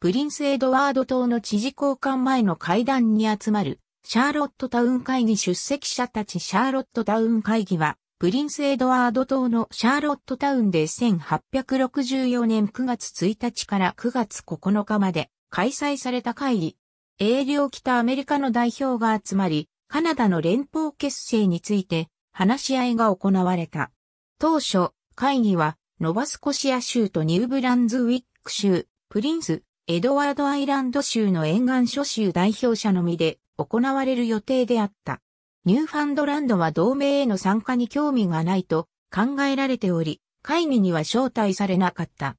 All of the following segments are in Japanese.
プリンス・エドワード島の知事交換前の会談に集まる、シャーロットタウン会議出席者たちシャーロットタウン会議は、プリンス・エドワード島のシャーロットタウンで1864年9月1日から9月9日まで開催された会議。営業北アメリカの代表が集まり、カナダの連邦結成について話し合いが行われた。当初、会議はノバスコシア州とニューブランズウィック州、プリンス、エドワードアイランド州の沿岸諸州代表者のみで行われる予定であった。ニューファンドランドは同盟への参加に興味がないと考えられており、会議には招待されなかった。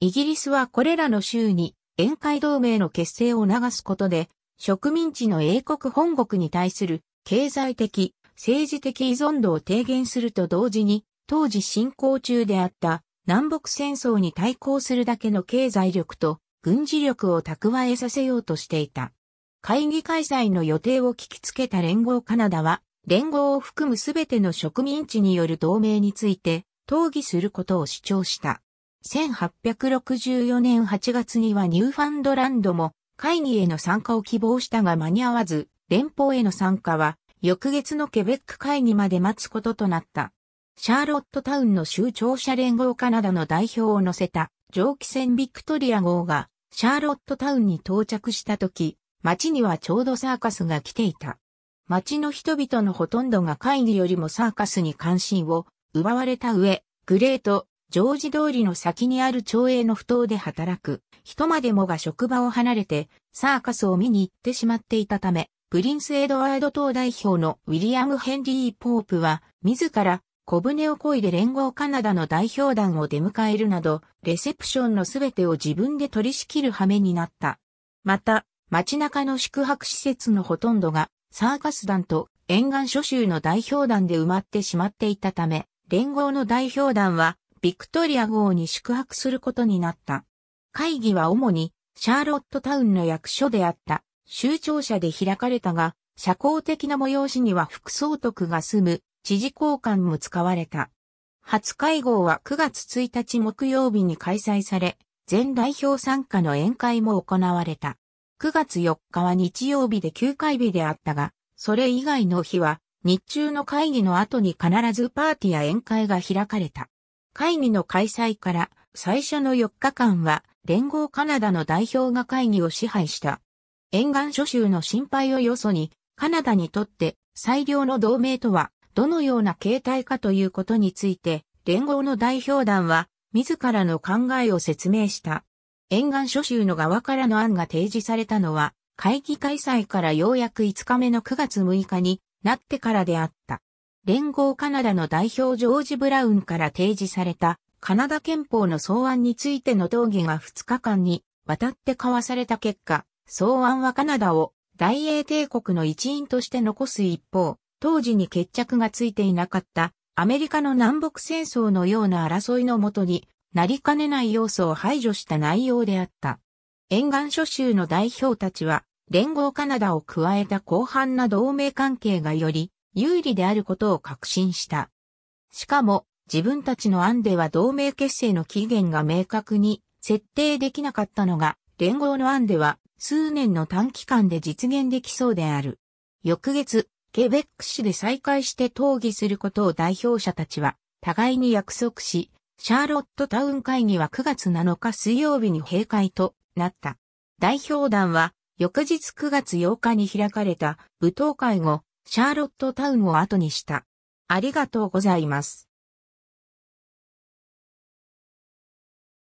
イギリスはこれらの州に宴会同盟の結成を促すことで、植民地の英国本国に対する経済的、政治的依存度を低減すると同時に、当時進行中であった南北戦争に対抗するだけの経済力と軍事力を蓄えさせようとしていた。会議開催の予定を聞きつけた連合カナダは、連合を含むすべての植民地による同盟について、討議することを主張した。1864年8月にはニューファンドランドも会議への参加を希望したが間に合わず、連邦への参加は翌月のケベック会議まで待つこととなった。シャーロットタウンの州庁舎連合カナダの代表を乗せた蒸気船ビクトリア号がシャーロットタウンに到着した時、街にはちょうどサーカスが来ていた。街の人々のほとんどが会議よりもサーカスに関心を奪われた上、グレート、ジョージ通りの先にある町営の不当で働く、人までもが職場を離れて、サーカスを見に行ってしまっていたため、プリンス・エドワード党代表のウィリアム・ヘンリー・ポープは、自ら小舟を漕いで連合カナダの代表団を出迎えるなど、レセプションのすべてを自分で取り仕切る羽目になった。また、街中の宿泊施設のほとんどが、サーカス団と沿岸諸州の代表団で埋まってしまっていたため、連合の代表団は、ビクトリア号に宿泊することになった。会議は主に、シャーロットタウンの役所であった、州庁舎で開かれたが、社交的な催しには副総督が住む知事交換も使われた。初会合は9月1日木曜日に開催され、全代表参加の宴会も行われた。9月4日は日曜日で休会日であったが、それ以外の日は、日中の会議の後に必ずパーティーや宴会が開かれた。会議の開催から最初の4日間は連合カナダの代表が会議を支配した。沿岸諸州の心配をよそに、カナダにとって最良の同盟とはどのような形態かということについて、連合の代表団は、自らの考えを説明した。沿岸諸州の側からの案が提示されたのは、会議開催からようやく5日目の9月6日になってからであった。連合カナダの代表ジョージ・ブラウンから提示されたカナダ憲法の草案についての討議が2日間に渡って交わされた結果、草案はカナダを大英帝国の一員として残す一方、当時に決着がついていなかったアメリカの南北戦争のような争いのもとになりかねない要素を排除した内容であった。沿岸諸州の代表たちは、連合カナダを加えた広範な同盟関係がより有利であることを確信した。しかも、自分たちの案では同盟結成の期限が明確に設定できなかったのが、連合の案では数年の短期間で実現できそうである。翌月、ケベック市で再開して討議することを代表者たちは、互いに約束し、シャーロットタウン会議は9月7日水曜日に閉会となった。代表団は、翌日9月8日に開かれた舞踏会後、シャーロットタウンを後にした。ありがとうございます。